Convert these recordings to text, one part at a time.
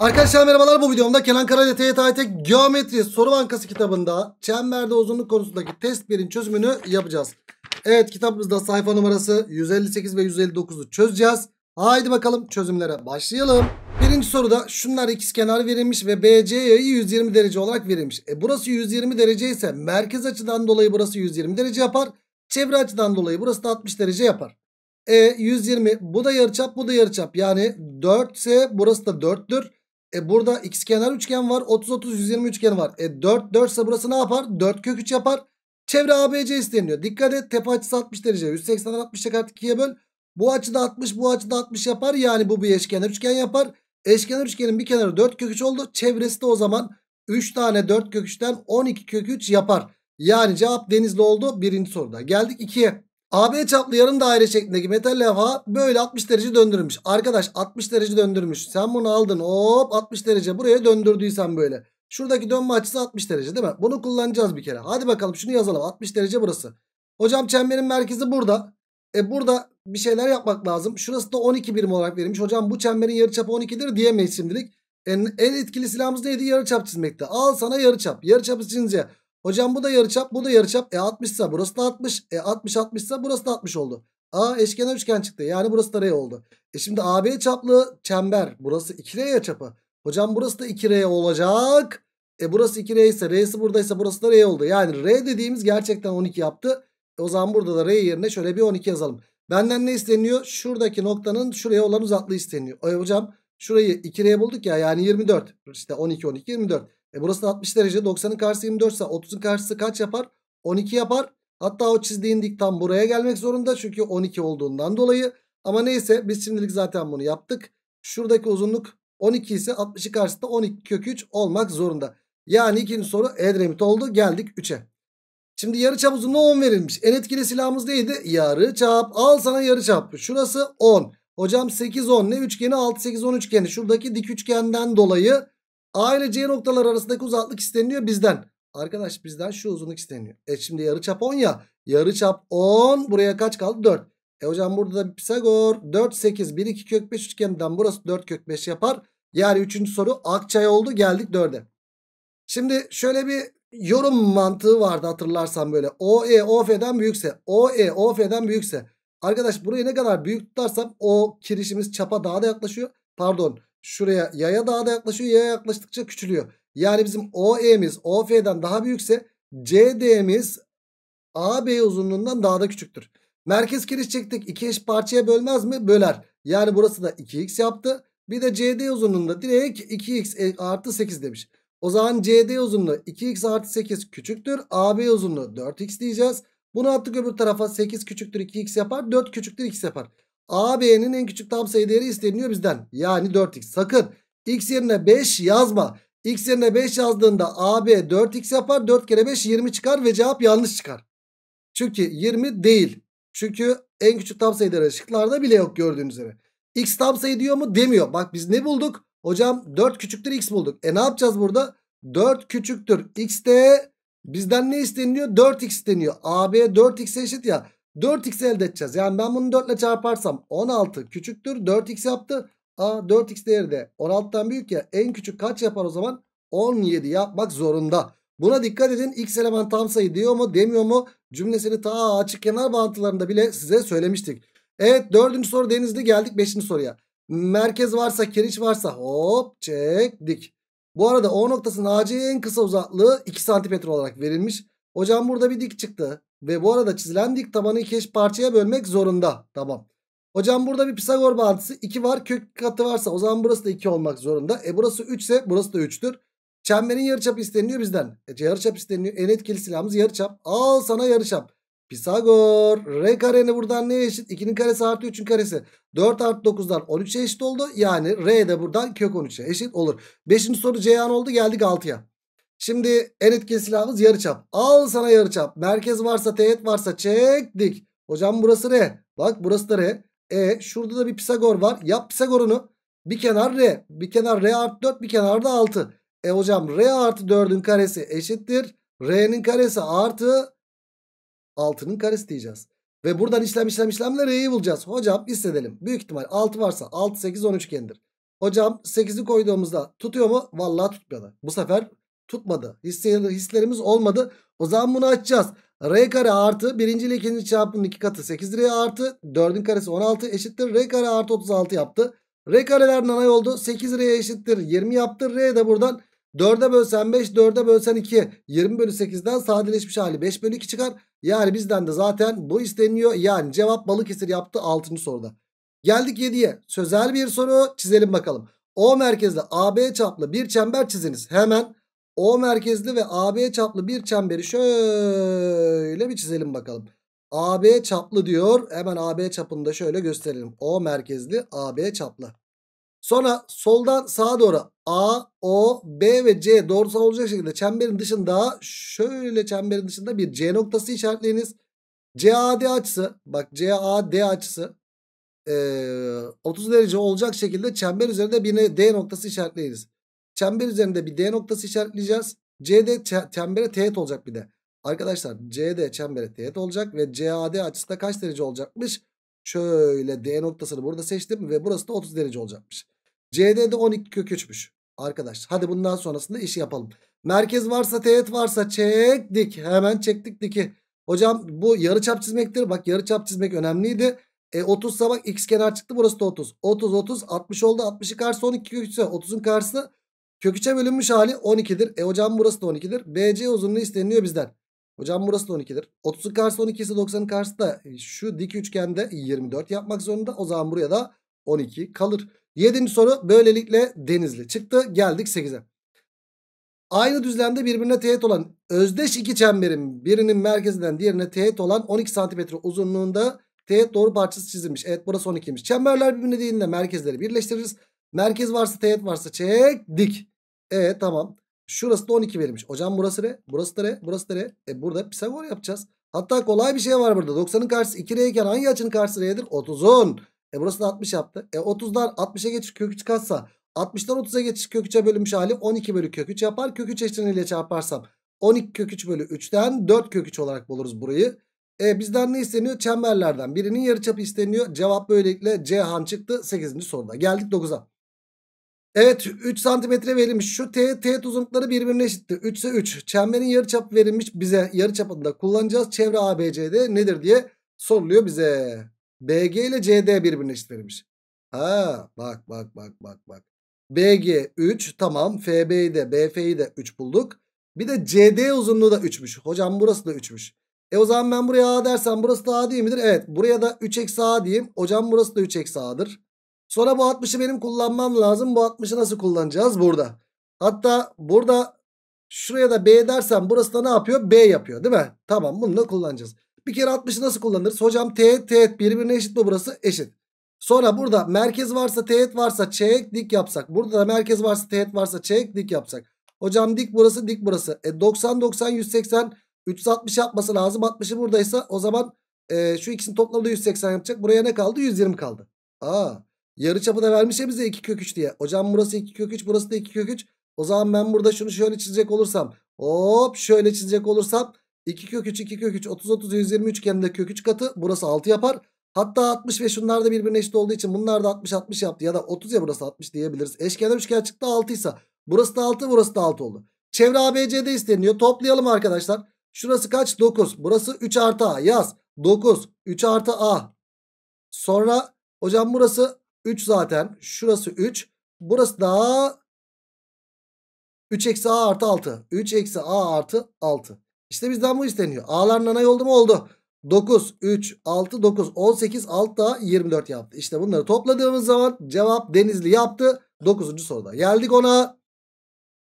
Arkadaşlar merhabalar bu videomda Kenan Karaca TYT Geometri Soru Bankası kitabında çemberde uzunluk konusundaki test 1'in çözümünü yapacağız. Evet kitabımızda sayfa numarası 158 ve 159'u çözeceğiz. Haydi bakalım çözümlere başlayalım. Birinci soruda şunlar ikizkenar verilmiş ve BC yayı 120 derece olarak verilmiş. E burası 120 derece ise merkez açıdan dolayı burası 120 derece yapar. Çevre açıdan dolayı burası da 60 derece yapar. E 120 bu da yarıçap bu da yarıçap yani 4 ise burası da 4'tür. E burada x kenar üçgen var. 30 30 120 üçgen var. E 4 4 ise burası ne yapar? 4 kök 3 yapar. Çevre ABC isteniyor. Dikkat et tepe açısı 60 derece. 180 60 artı 2'ye böl. Bu açıda 60 bu açıda 60 yapar. Yani bu bir eşkenar üçgen yapar. Eşkenar üçgenin bir kenarı 4 kök 3 oldu. Çevresi de o zaman 3 tane 4 kök 3'ten 12 kök 3 yapar. Yani cevap denizli oldu birinci soruda. Geldik 2'ye. AB çaplı yarım daire şeklindeki metal levha böyle 60 derece döndürmüş. Arkadaş 60 derece döndürmüş. Sen bunu aldın hop 60 derece buraya döndürdüysen böyle. Şuradaki dönme açısı 60 derece değil mi? Bunu kullanacağız bir kere. Hadi bakalım şunu yazalım. 60 derece burası. Hocam çemberin merkezi burada. E burada bir şeyler yapmak lazım. Şurası da 12 birim olarak verilmiş. Hocam bu çemberin yarıçapı 12'dir diyemeyiz şimdilik. En, en etkili silahımız neydi? Yarıçap çizmekti. Al sana yarıçap. Yarıçapı çizince Hocam bu da yarıçap bu da yarıçap. E 60 ise burası da 60. E 60 60 ise burası da 60 oldu. A eşkenar üçgen çıktı. Yani burası da R oldu. E şimdi AB çaplı çember. Burası 2R çapı. Hocam burası da 2R olacak. E burası 2R ise R'si buradaysa burası da R oldu. Yani R dediğimiz gerçekten 12 yaptı. E o zaman burada da R yerine şöyle bir 12 yazalım. Benden ne isteniyor? Şuradaki noktanın şuraya olan uzaklığı isteniyor. E hocam şurayı 2R bulduk ya yani 24. İşte 12 12 24. E burası da 60 derece. 90'ın karşısı 24 ise 30'un karşısı kaç yapar? 12 yapar. Hatta o çizdiğin dik tam buraya gelmek zorunda. Çünkü 12 olduğundan dolayı. Ama neyse biz şimdilik zaten bunu yaptık. Şuradaki uzunluk 12 ise 60'ı karşısında 12 kök 3 olmak zorunda. Yani ikinci soru Edremit oldu. Geldik 3'e. Şimdi yarı çap uzunluğu 10 verilmiş. En etkili silahımız neydi? Yarı çap, Al sana yarı çap. Şurası 10. Hocam 8 10 ne? Üçgeni 6 8 10 üçgeni. Şuradaki dik üçgenden dolayı A ile C noktalar arasındaki uzaklık isteniliyor bizden. Arkadaş bizden şu uzunluk isteniyor. E şimdi yarı çap 10 ya. yarı çap 10 buraya kaç kaldı? 4. E hocam burada da Pisagor 4 8 1 2 kök 5 üçgeninden burası 4 kök 5 yapar. Yani 3. soru Akçay oldu geldik 4'e. Şimdi şöyle bir yorum mantığı vardı hatırlarsan böyle. OE OF'den büyükse OE OF'den büyükse. Arkadaş burayı ne kadar büyük tutarsam o kirişimiz çapa daha da yaklaşıyor. Pardon şuraya yaya daha da yaklaşıyor. Yaya yaklaştıkça küçülüyor. Yani bizim OE'miz OF'den daha büyükse CD'miz AB uzunluğundan daha da küçüktür. Merkez kiriş çektik. iki eş parçaya bölmez mi? Böler. Yani burası da 2x yaptı. Bir de CD uzunluğunda direkt 2x e, artı 8 demiş. O zaman CD uzunluğu 2x artı 8 küçüktür. AB uzunluğu 4x diyeceğiz. Bunu attık öbür tarafa 8 küçüktür 2x yapar. 4 küçüktür x yapar. AB'nin en küçük tam sayı değeri isteniyor bizden. Yani 4x. Sakın x yerine 5 yazma. X yerine 5 yazdığında AB 4x yapar. 4 kere 5 20 çıkar ve cevap yanlış çıkar. Çünkü 20 değil. Çünkü en küçük tam sayı değeri şıklarda bile yok gördüğünüz üzere. X tam sayı diyor mu? Demiyor. Bak biz ne bulduk? Hocam 4 küçüktür x bulduk. E ne yapacağız burada? 4 küçüktür x de bizden ne isteniyor? 4x isteniyor. AB 4x'e eşit ya. 4x elde edeceğiz. Yani ben bunu 4 ile çarparsam 16 küçüktür. 4x yaptı. A 4x değeri de 16'tan büyük ya. En küçük kaç yapar o zaman? 17 yapmak zorunda. Buna dikkat edin. X element tam sayı diyor mu demiyor mu? Cümlesini ta açık kenar bağıntılarında bile size söylemiştik. Evet dördüncü soru denizli geldik beşinci soruya. Merkez varsa keriş varsa hop çektik. Bu arada O noktasının AC'ye en kısa uzaklığı 2 santimetre olarak verilmiş. Hocam burada bir dik çıktı. Ve bu arada çizilen dik tabanı iki eş parçaya bölmek zorunda. Tamam. Hocam burada bir Pisagor bağıntısı 2 var. Kök katı varsa o zaman burası da 2 olmak zorunda. E burası 3 ise burası da 3'tür. Çemberin yarıçap isteniyor bizden. E yarıçap isteniyor. En etkili silahımız yarıçap. Al sana yarıçap. Pisagor. R kareni buradan neye eşit? 2'nin karesi artı 3'ün karesi. 4 artı 9'dan 13'e eşit oldu. Yani R de buradan kök 13'e eşit olur. 5. soru Ceyhan oldu. Geldik 6'ya. Şimdi en etkin silahımız yarıçap. Al sana yarıçap. Merkez varsa teğet varsa çektik. Hocam burası R. Bak burası da R. E şurada da bir Pisagor var. Yap Pisagor'unu. Bir kenar R. Bir kenar R artı 4 bir kenar da 6. E hocam R artı 4'ün karesi eşittir. R'nin karesi artı 6'nın karesi diyeceğiz. Ve buradan işlem işlem işlemle R'yi bulacağız. Hocam hissedelim. Büyük ihtimal 6 varsa 6 8 13 kendir. Hocam 8'i koyduğumuzda tutuyor mu? Vallahi tutmuyorlar. Bu sefer tutmadı. Hislerimiz olmadı. O zaman bunu açacağız. R kare artı birinci ile ikinci çarpımın iki katı 8 R artı 4'ün karesi 16 eşittir. R kare artı 36 yaptı. R kareler nanay oldu. 8 R'ye eşittir 20 yaptı. R de buradan 4'e bölsen 5 4'e bölsen 2 20 bölü 8'den sadeleşmiş hali 5 bölü 2 çıkar. Yani bizden de zaten bu isteniyor. Yani cevap Balıkesir yaptı 6. soruda. Geldik 7'ye. Sözel bir soru çizelim bakalım. O merkezde AB çaplı bir çember çiziniz. Hemen o merkezli ve AB çaplı bir çemberi şöyle bir çizelim bakalım. AB çaplı diyor. Hemen AB çapını da şöyle gösterelim. O merkezli AB çaplı. Sonra soldan sağa doğru A, O, B ve C doğrusal olacak şekilde çemberin dışında şöyle çemberin dışında bir C noktası işaretleyiniz. CAD açısı bak CAD açısı 30 derece olacak şekilde çember üzerinde bir D noktası işaretleyiniz. Çember üzerinde bir D noktası işaretleyeceğiz. CD çembere teğet olacak bir de. Arkadaşlar CD çembere teğet olacak ve CAD açısı da kaç derece olacakmış? Şöyle D noktasını burada seçtim ve burası da 30 derece olacakmış. CD'de 12 kök 3'müş. Arkadaş hadi bundan sonrasında iş yapalım. Merkez varsa teğet varsa çektik. Hemen çektik diki. Hocam bu yarı çap çizmektir. Bak yarı çap çizmek önemliydi. E 30 sabah x kenar çıktı burası da 30. 30 30 60 oldu. 60'ı karşısı 12 kök 3. 30'un karşısı Kök 3'e bölünmüş hali 12'dir. E hocam burası da 12'dir. BC uzunluğu isteniliyor bizden. Hocam burası da 12'dir. 30'un karşısı 12 ise 90'ın karşısı da e, şu dik üçgende 24 yapmak zorunda. O zaman buraya da 12 kalır. 7. soru böylelikle denizli çıktı. Geldik 8'e. Aynı düzlemde birbirine teğet olan özdeş iki çemberin birinin merkezinden diğerine teğet olan 12 cm uzunluğunda teğet doğru parçası çizilmiş. Evet burası 12'ymiş. Çemberler birbirine değdiğinde merkezleri birleştiririz. Merkez varsa teğet varsa çek dik. E tamam. Şurası da 12 verilmiş. Hocam burası ne? Burası da ne? Burası da ne? E burada Pisagor yapacağız. Hatta kolay bir şey var burada. 90'ın karşısı 2 R iken hangi açının karşısı R'dir? 30'un. E burası da 60 yaptı. E 30'dan 60'a geçiş kök 3 katsa 60'dan 30'a geçiş kök 3'e bölünmüş hali 12 bölü kök 3 yapar. Kök 3 eşleniyle çarparsam 12 kök 3 bölü 3'ten 4 kök 3 olarak buluruz burayı. E bizden ne isteniyor? Çemberlerden birinin yarıçapı isteniyor. Cevap böylelikle C han çıktı 8. soruda. Geldik 9'a. Evet 3 santimetre verilmiş. Şu T, T uzunlukları birbirine eşitti. 3 ise 3. Çemberin yarıçapı verilmiş bize. Yarıçapını da kullanacağız. Çevre ABC'de nedir diye soruluyor bize. BG ile CD birbirine eşit verilmiş. Ha bak bak bak bak bak. BG 3 tamam. FB'yi de BF'yi de 3 bulduk. Bir de CD uzunluğu da 3'müş. Hocam burası da 3'müş. E o zaman ben buraya A dersem burası da A değil midir? Evet buraya da 3 eksi A diyeyim. Hocam burası da 3 eksi A'dır. Sonra bu 60'ı benim kullanmam lazım. Bu 60'ı nasıl kullanacağız? Burada. Hatta burada şuraya da B dersem burası da ne yapıyor? B yapıyor değil mi? Tamam bunu da kullanacağız. Bir kere 60'ı nasıl kullanırız? Hocam teğet teğet birbirine eşit mi burası? Eşit. Sonra burada merkez varsa teğet varsa çeyrek dik yapsak. Burada da merkez varsa teğet varsa çeyrek dik yapsak. Hocam dik burası dik burası. E 90 90 180 360 yapması lazım. 60'ı buradaysa o zaman e, şu ikisinin toplamı 180 yapacak. Buraya ne kaldı? 120 kaldı. Aa. Yarıçapı da vermiş ya bize 2 kök 3 diye. Hocam burası 2 kök 3 burası da 2 kök 3. O zaman ben burada şunu şöyle çizecek olursam. Hop şöyle çizecek olursam. 2 kök 3 2 kök 3 30 30 120 üçgeninde kök 3 katı. Burası 6 yapar. Hatta 60 ve şunlar da birbirine eşit olduğu için bunlar da 60 60 yaptı. Ya da 30 ya burası 60 diyebiliriz. Eşkenar üçgen çıktı 6 ise. Burası da 6 burası da 6 oldu. Çevre ABC'de isteniyor. Toplayalım arkadaşlar. Şurası kaç? 9. Burası 3 artı A. Yaz. 9. 3 artı A. Sonra hocam burası 3 zaten. Şurası 3. Burası da 3 eksi a artı 6. 3 eksi a artı 6. İşte bizden bu isteniyor. A'ların ana yoldu mu oldu? 9, 3, 6, 9, 18, 6 daha 24 yaptı. İşte bunları topladığımız zaman cevap Denizli yaptı. 9. soruda. Geldik ona.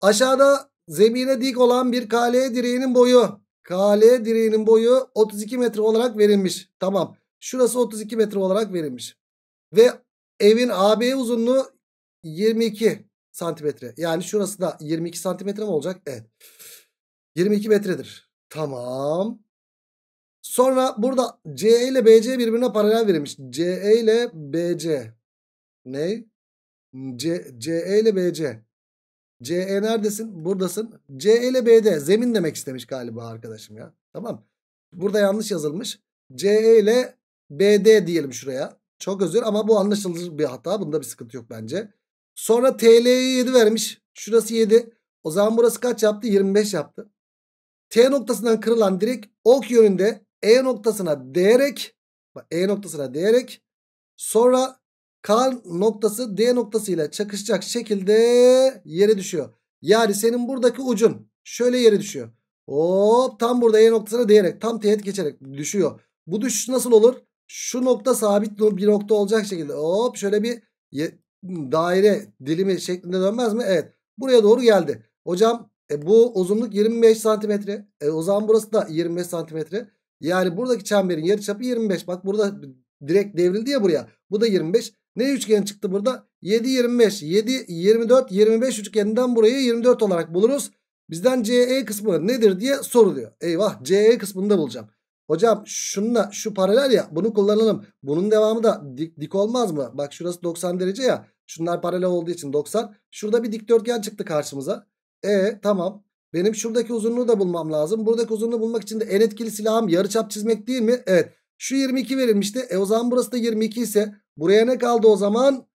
Aşağıda zemine dik olan bir kale direğinin boyu. Kale direğinin boyu 32 metre olarak verilmiş. Tamam. Şurası 32 metre olarak verilmiş. Ve Evin AB uzunluğu 22 santimetre. Yani şurası da 22 santimetre mi olacak? Evet. 22 metredir. Tamam. Sonra burada CE ile BC birbirine paralel verilmiş. CE ile BC. Ne? C, CE ile BC. CE neredesin? Buradasın. CE ile BD. Zemin demek istemiş galiba arkadaşım ya. Tamam. Burada yanlış yazılmış. CE ile BD diyelim şuraya. Çok özür ama bu anlaşılır bir hata. Bunda bir sıkıntı yok bence. Sonra TL'ye 7 vermiş. Şurası 7. O zaman burası kaç yaptı? 25 yaptı. T noktasından kırılan direk ok yönünde E noktasına değerek E noktasına değerek sonra K noktası D noktasıyla çakışacak şekilde yere düşüyor. Yani senin buradaki ucun şöyle yere düşüyor. Hop tam burada E noktasına değerek tam teğet geçerek düşüyor. Bu düşüş nasıl olur? şu nokta sabit bir nokta olacak şekilde hop şöyle bir daire dilimi şeklinde dönmez mi? Evet. Buraya doğru geldi. Hocam e, bu uzunluk 25 santimetre. E, o zaman burası da 25 santimetre. Yani buradaki çemberin yarıçapı 25. Bak burada direkt devrildi ya buraya. Bu da 25. Ne üçgen çıktı burada? 7, 25. 7, 24, 25 üçgeninden burayı 24 olarak buluruz. Bizden CE kısmı nedir diye soruluyor. Eyvah CE kısmını da bulacağım. Hocam şununla şu paralel ya bunu kullanalım. Bunun devamı da dik, dik olmaz mı? Bak şurası 90 derece ya. Şunlar paralel olduğu için 90. Şurada bir dikdörtgen çıktı karşımıza. E tamam. Benim şuradaki uzunluğu da bulmam lazım. Buradaki uzunluğu bulmak için de en etkili silahım yarıçap çizmek değil mi? Evet. Şu 22 verilmişti. E o zaman burası da 22 ise buraya ne kaldı o zaman?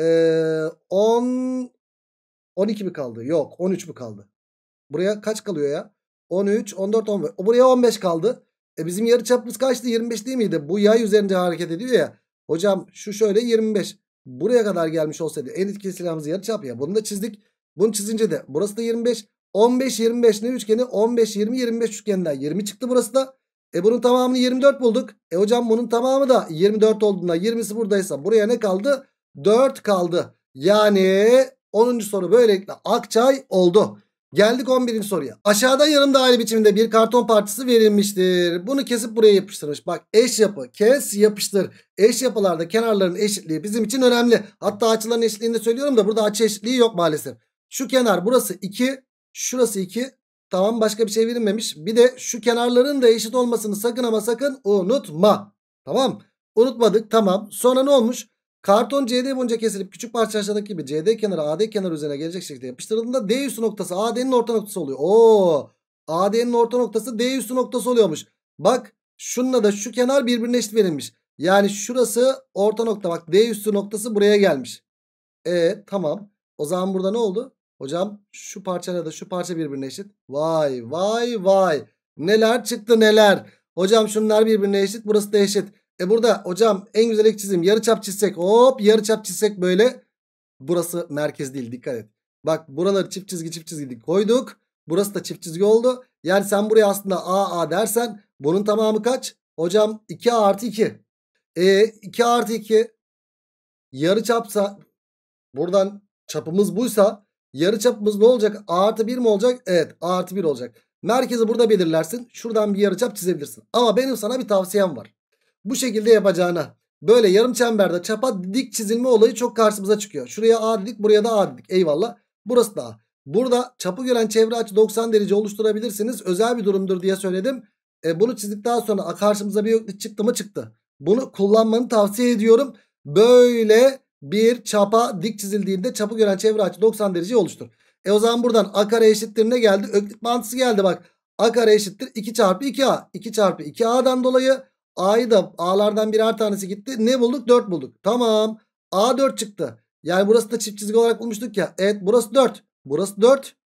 Ee, 10 12 mi kaldı? Yok 13 mü kaldı? Buraya kaç kalıyor ya? 13, 14, 15. Buraya 15 kaldı. E bizim yarı çapımız kaçtı? 25 değil miydi? Bu yay üzerinde hareket ediyor ya. Hocam şu şöyle 25. Buraya kadar gelmiş olsaydı en etkili silahımız yarı çap ya. Bunu da çizdik. Bunu çizince de burası da 25. 15 25 ne üçgeni? 15 20 25 üçgeninden 20 çıktı burası da. E bunun tamamını 24 bulduk. E hocam bunun tamamı da 24 olduğunda 20'si buradaysa buraya ne kaldı? 4 kaldı. Yani 10. soru böylelikle Akçay oldu. Geldik 11. soruya. Aşağıda yarım daire biçiminde bir karton parçası verilmiştir. Bunu kesip buraya yapıştırmış. Bak eş yapı kes yapıştır. Eş yapılarda kenarların eşitliği bizim için önemli. Hatta açıların eşitliğini söylüyorum da burada açı eşitliği yok maalesef. Şu kenar burası 2. Şurası 2. Tamam başka bir şey verilmemiş. Bir de şu kenarların da eşit olmasını sakın ama sakın unutma. Tamam unutmadık tamam. Sonra ne olmuş? Karton CD boyunca kesilip küçük parça aşağıdaki gibi CD kenarı AD kenarı üzerine gelecek şekilde yapıştırıldığında D üstü noktası AD'nin orta noktası oluyor. Oo! AD'nin orta noktası D üstü noktası oluyormuş. Bak şunla da şu kenar birbirine eşit verilmiş. Yani şurası orta nokta bak D üstü noktası buraya gelmiş. E tamam. O zaman burada ne oldu? Hocam şu parçayla da şu parça birbirine eşit. Vay vay vay. Neler çıktı neler. Hocam şunlar birbirine eşit burası da eşit. E burada hocam en güzel ek çizim yarıçap çizsek hop yarıçap çizsek böyle burası merkez değil dikkat et. Bak buraları çift çizgi çift çizgi koyduk. Burası da çift çizgi oldu. Yani sen buraya aslında A A dersen bunun tamamı kaç? Hocam 2 A artı 2. E 2 A artı 2 yarı çapsa buradan çapımız buysa yarı çapımız ne olacak? A artı 1 mi olacak? Evet A artı 1 olacak. Merkezi burada belirlersin. Şuradan bir yarı çap çizebilirsin. Ama benim sana bir tavsiyem var bu şekilde yapacağına böyle yarım çemberde çapa dik çizilme olayı çok karşımıza çıkıyor. Şuraya A dedik buraya da A dedik eyvallah burası da A. Burada çapı gören çevre açı 90 derece oluşturabilirsiniz özel bir durumdur diye söyledim. E, bunu çizdikten sonra karşımıza bir yokluk çıktı mı çıktı. Bunu kullanmanı tavsiye ediyorum. Böyle bir çapa dik çizildiğinde çapı gören çevre açı 90 derece oluştur. E o zaman buradan a kare eşittir ne geldi? Öklit mantısı geldi bak. a kare eşittir 2 çarpı 2a. 2 çarpı 2a'dan dolayı A'yı da A'lardan birer tanesi gitti. Ne bulduk? 4 bulduk. Tamam. A 4 çıktı. Yani burası da çift çizgi olarak bulmuştuk ya. Evet burası 4. Burası 4.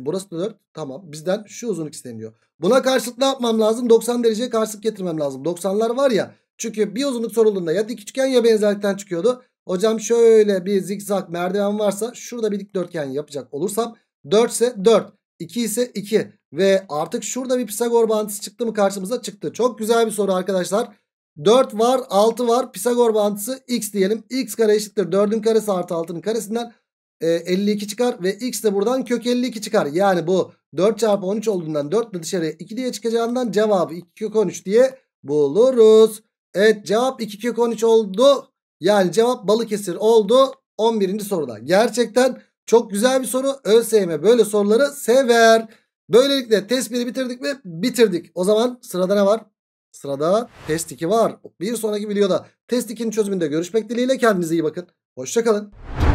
E, burası da 4. Tamam. Bizden şu uzunluk isteniyor. Buna karşılık ne yapmam lazım? 90 dereceye karşılık getirmem lazım. 90'lar var ya. Çünkü bir uzunluk sorulduğunda ya dik üçgen ya benzerlikten çıkıyordu. Hocam şöyle bir zikzak merdiven varsa şurada bir dikdörtgen yapacak olursam 4 ise 4. 2 ise 2. Ve artık şurada bir Pisagor bağıntısı çıktı mı karşımıza çıktı. Çok güzel bir soru arkadaşlar. 4 var 6 var Pisagor bağıntısı x diyelim. x kare eşittir 4'ün karesi artı 6'nın karesinden e, 52 çıkar. Ve x de buradan kök 52 çıkar. Yani bu 4 çarpı 13 olduğundan 4 ile dışarıya 2 diye çıkacağından cevabı 2 kök 13 diye buluruz. Evet cevap 2 kök 13 oldu. Yani cevap Balıkesir oldu 11. soruda. Gerçekten çok güzel bir soru. ÖSYM böyle soruları sever. Böylelikle test 1'i bitirdik mi? Bitirdik. O zaman sırada ne var? Sırada test 2 var. Bir sonraki videoda test 2'nin çözümünde görüşmek dileğiyle kendinize iyi bakın. Hoşçakalın.